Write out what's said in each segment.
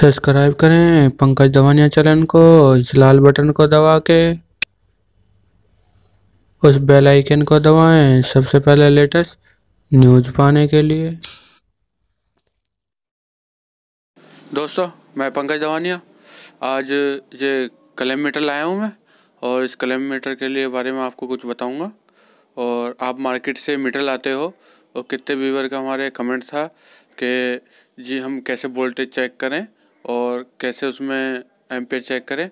subscribe करें Pankaj धवानिया channel को इस लाल बटन को दबा के उस बेल आइकन को दबाएं सबसे पहले लेटेस्ट न्यूज पाने के लिए दोस्तों मैं पंकज धवानिया आज ये कलम मीटर लाया हूँ मैं और इस कलम मीटर के लिए बारे में आपको कुछ बताऊँगा और आप मार्केट से मीटर लाते हो और कितने व्यूवर का हमारे कमेंट था कि जी हम कैसे वोल्टेज चेक करें और कैसे उसमें एम्पेयर चेक करें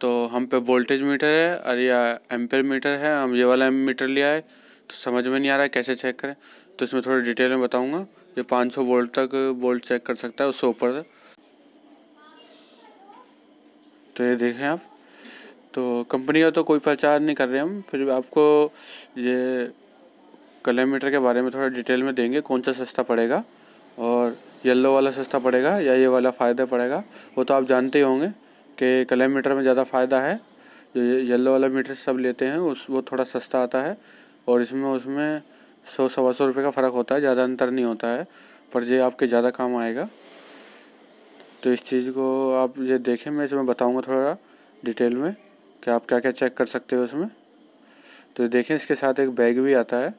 तो हम पे वोल्टेज मीटर है और या एम्पेयर मीटर है हम ये वाला मीटर लिया है तो समझ में नहीं आ रहा है कैसे चेक करें तो इसमें थोड़ा डिटेल में बताऊँगा ये 500 वोल्ट तक वोल्ट चेक कर सकता है उससे ऊपर तो ये देखें आप तो कंपनी का तो कोई प्रचार नहीं कर रहे हम फिर भी आपको ये कलेमीटर के बारे में थोड़ा डिटेल में देंगे कौन सा सस्ता पड़ेगा और येलो वाला सस्ता पड़ेगा या ये वाला फ़ायदा पड़ेगा वो तो आप जानते ही होंगे कि कले मीटर में ज़्यादा फ़ायदा है जो येलो वाला मीटर सब लेते हैं उस वो थोड़ा सस्ता आता है और इसमें उसमें सौ सवा सौ रुपये का फ़र्क होता है ज़्यादा अंतर नहीं होता है पर ये आपके ज़्यादा काम आएगा तो इस चीज़ को आप ये देखें मैं इसमें बताऊँगा थोड़ा डिटेल में कि आप क्या क्या चेक कर सकते हो उसमें तो देखें इसके साथ एक बैग भी आता है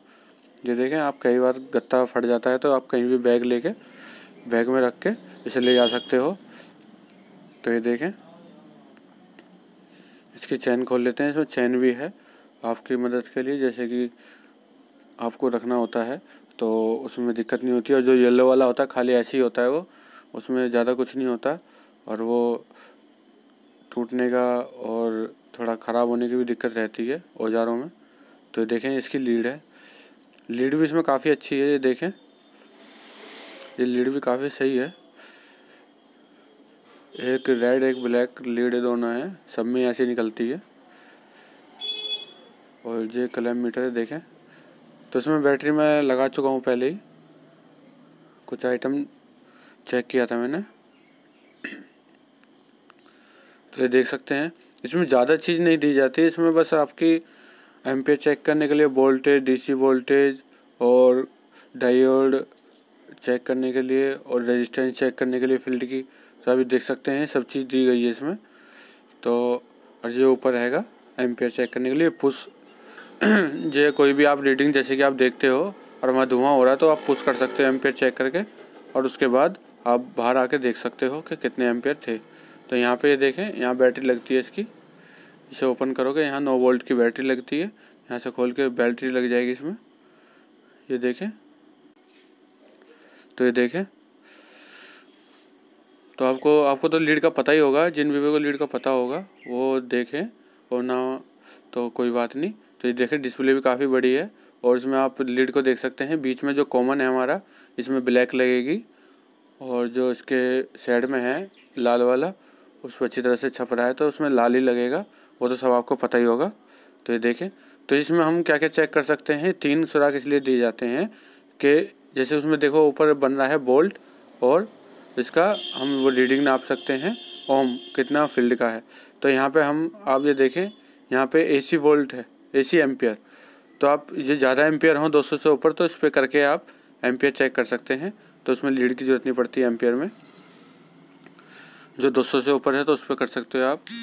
ये देखें आप कई बार गत्ता फट जाता है तो आप कहीं भी बैग लेके बैग में रख के इसे ले जा सकते हो तो ये देखें इसकी चैन खोल लेते हैं इसमें चैन भी है आपकी मदद के लिए जैसे कि आपको रखना होता है तो उसमें दिक्कत नहीं होती और जो येलो वाला होता है खाली ऐसे ही होता है वो उसमें ज़्यादा कुछ नहीं होता और वो टूटने का और थोड़ा ख़राब होने की भी दिक्कत रहती है औजारों में तो देखें इसकी लीड है लीड भी इसमें काफ़ी अच्छी है ये देखें ये लीड भी काफ़ी सही है एक रेड एक ब्लैक लीड दोनों है सब में ऐसी निकलती है और ये कलम मीटर है देखें तो इसमें बैटरी मैं लगा चुका हूँ पहले ही कुछ आइटम चेक किया था मैंने तो ये देख सकते हैं इसमें ज़्यादा चीज़ नहीं दी जाती इसमें बस आपकी एम चेक करने के लिए वोल्टेज डीसी वोल्टेज और डायोड चेक करने के लिए और रेजिस्टेंस चेक करने के लिए फील्ड की तो अभी देख सकते हैं सब चीज़ दी गई है इसमें तो और ये ऊपर रहेगा एम्पियर चेक करने के लिए पुश ये कोई भी आप रीडिंग जैसे कि आप देखते हो और वहाँ धुआँ हो रहा है तो आप पुश कर सकते हो एम्पियर चेक करके और उसके बाद आप बाहर आके देख सकते हो कि कितने एम्पियर थे तो यहाँ पर ये यह देखें यहाँ बैटरी लगती है इसकी इसे ओपन करोगे यहाँ नौ वोल्ट की बैटरी लगती है यहाँ से खोल के बैटरी लग जाएगी इसमें ये देखें तो ये देखें तो आपको आपको तो लीड का पता ही होगा जिन वीवो को लीड का पता होगा वो देखें और ना तो कोई बात नहीं तो ये देखें डिस्प्ले भी काफ़ी बड़ी है और इसमें आप लीड को देख सकते हैं बीच में जो कॉमन है हमारा इसमें ब्लैक लगेगी और जो इसके साइड में है लाल वाला उस पर अच्छी तरह से छप रहा है तो उसमें लाल ही लगेगा वो तो सब आपको पता ही होगा तो ये देखें तो इसमें हम क्या क्या चेक कर सकते हैं तीन सुराख इसलिए दिए जाते हैं कि जैसे उसमें देखो ऊपर बन रहा है बोल्ट और इसका हम वो रीडिंग नाप सकते हैं ओम कितना फील्ड का है तो यहाँ पे हम आप ये देखें यहाँ पे एसी वोल्ट है एसी एम्पियर तो आप ये ज़्यादा एम्पियर हों 200 से ऊपर तो इस पर करके आप एम्पियर चेक कर सकते हैं तो उसमें लीड की ज़रूरत नहीं पड़ती एम्पियर में जो 200 से ऊपर है तो उस पर कर सकते हो आप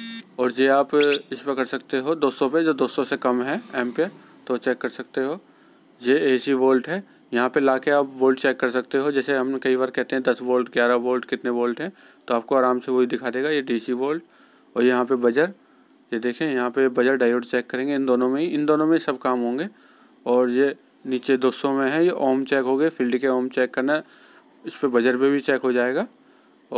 और ये आप इस पर कर सकते हो 200 पे जो 200 से कम है एम्पियर तो चेक कर सकते हो ये एसी वोल्ट है यहाँ पे ला के आप वोल्ट चेक कर सकते हो जैसे हम कई बार कहते हैं दस वोल्ट ग्यारह वोल्ट कितने वोल्ट हैं तो आपको आराम से वही दिखा देगा ये डीसी वोल्ट और यहाँ पे बजर ये देखें यहाँ पे बजर डायोड चेक करेंगे इन दोनों में ही इन दोनों में सब काम होंगे और ये नीचे दो में है ये ओम चेक हो गए फील्ड के ओम चेक करना इस पर बजर पर भी चेक हो जाएगा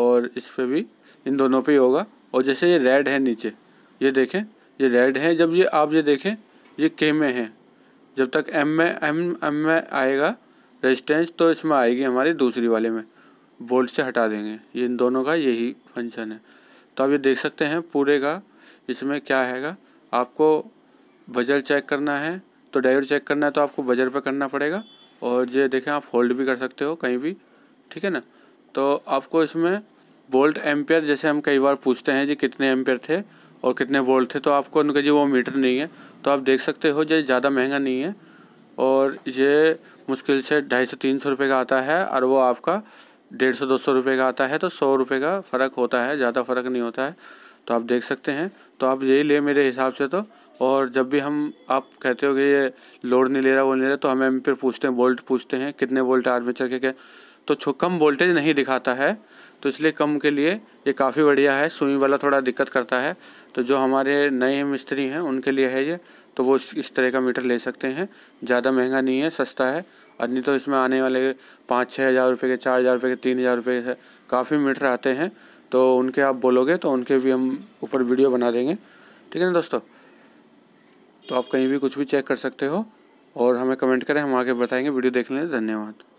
और इस पर भी इन दोनों पे ही होगा और जैसे ये रेड है नीचे ये देखें ये रेड है जब ये आप ये देखें ये के में है जब तक एम में एम एम में आएगा रेजिस्टेंस तो इसमें आएगी हमारी दूसरी वाले में बोल्ट से हटा देंगे ये इन दोनों का यही फंक्शन है तो आप ये देख सकते हैं पूरे का इसमें क्या हैगा आपको बजर चेक करना है तो डायोड चेक करना है तो आपको बजर पर करना पड़ेगा और ये देखें आप होल्ड भी कर सकते हो कहीं भी ठीक है ना तो आपको इसमें बोल्ट एम्पेयर जैसे हम कई बार पूछते हैं जी कितने एम्पेयर थे और कितने बोल्ट थे तो आपको उनका जी वो मीटर नहीं है तो आप देख सकते हो जो ज़्यादा महंगा नहीं है और ये मुश्किल से ढाई सौ तीन सौ रुपये का आता है और वो आपका डेढ़ सौ दो सौ रुपये का आता है तो सौ रुपये का फ़र्क होता है ज़्यादा फ़र्क नहीं होता है तो आप देख सकते हैं तो आप यही ले मेरे हिसाब से तो और जब भी हम आप कहते हो कि ये लोड नहीं ले रहा वो नहीं ले रहा तो हम एम पूछते हैं वोल्ट पूछते हैं कितने वोल्ट आर्मेचर के, के तो कम वोल्टेज नहीं दिखाता है तो इसलिए कम के लिए ये काफ़ी बढ़िया है सुई वाला थोड़ा दिक्कत करता है तो जो हमारे नए मिस्त्री हैं उनके लिए है ये तो वो इस इस तरह का मीटर ले सकते हैं ज़्यादा महंगा नहीं है सस्ता है और नहीं तो इसमें आने वाले पाँच छः हज़ार रुपये के चार हज़ार रुपये के तीन हज़ार रुपये के काफ़ी मीटर आते हैं तो उनके आप बोलोगे तो उनके भी हम ऊपर वीडियो बना देंगे ठीक है ना दोस्तों तो आप कहीं भी कुछ भी चेक कर सकते हो और हमें कमेंट करें हम आगे बताएंगे वीडियो देख लें धन्यवाद